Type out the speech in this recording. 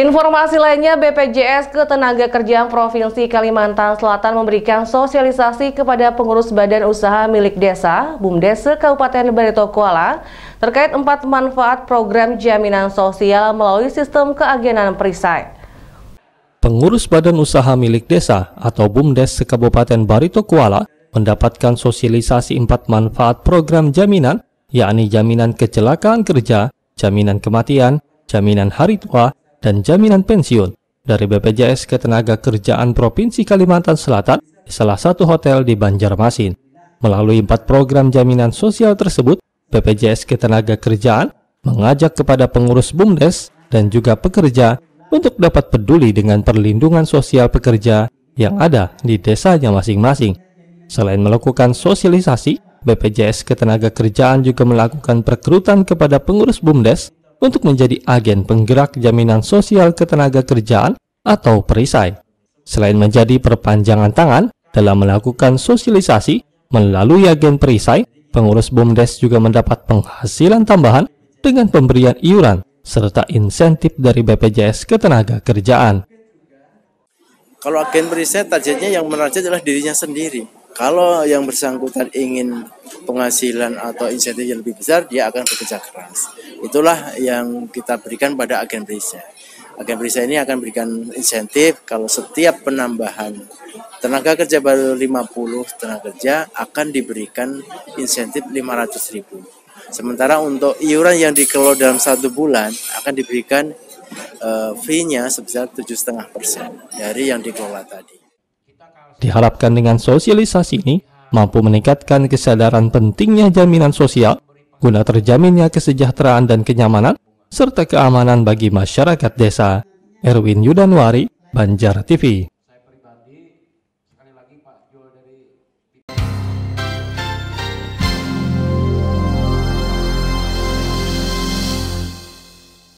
Informasi lainnya, BPJS Ketenaga Kerjaan Provinsi Kalimantan Selatan memberikan sosialisasi kepada pengurus badan usaha milik desa, (BUMDes) Kabupaten Barito Kuala terkait empat manfaat program jaminan sosial melalui sistem keagenan perisai. Pengurus badan usaha milik desa atau BUMDES Kabupaten Barito Kuala mendapatkan sosialisasi empat manfaat program jaminan, yakni jaminan kecelakaan kerja, jaminan kematian, jaminan hari tua, dan jaminan pensiun dari BPJS Ketenagakerjaan Provinsi Kalimantan Selatan di salah satu hotel di Banjarmasin. Melalui empat program jaminan sosial tersebut, BPJS Ketenagakerjaan mengajak kepada pengurus BUMDes dan juga pekerja untuk dapat peduli dengan perlindungan sosial pekerja yang ada di desanya masing-masing. Selain melakukan sosialisasi, BPJS Ketenagakerjaan juga melakukan perekrutan kepada pengurus BUMDes untuk menjadi agen penggerak jaminan sosial ketenaga kerjaan atau perisai. Selain menjadi perpanjangan tangan dalam melakukan sosialisasi melalui agen perisai, pengurus BUMDes juga mendapat penghasilan tambahan dengan pemberian iuran serta insentif dari BPJS Ketenaga Kerjaan. Kalau agen perisai, targetnya yang menarget adalah dirinya sendiri kalau yang bersangkutan ingin penghasilan atau insentif yang lebih besar, dia akan bekerja keras. Itulah yang kita berikan pada agen perisa. Agen perisa ini akan berikan insentif kalau setiap penambahan tenaga kerja baru 50 tenaga kerja akan diberikan insentif 500 ribu. Sementara untuk iuran yang dikelola dalam satu bulan akan diberikan uh, fee-nya sebesar 7,5% dari yang dikelola tadi. Diharapkan dengan sosialisasi ini mampu meningkatkan kesadaran pentingnya jaminan sosial guna terjaminnya kesejahteraan dan kenyamanan serta keamanan bagi masyarakat desa. Erwin Yudanwari, Banjar TV.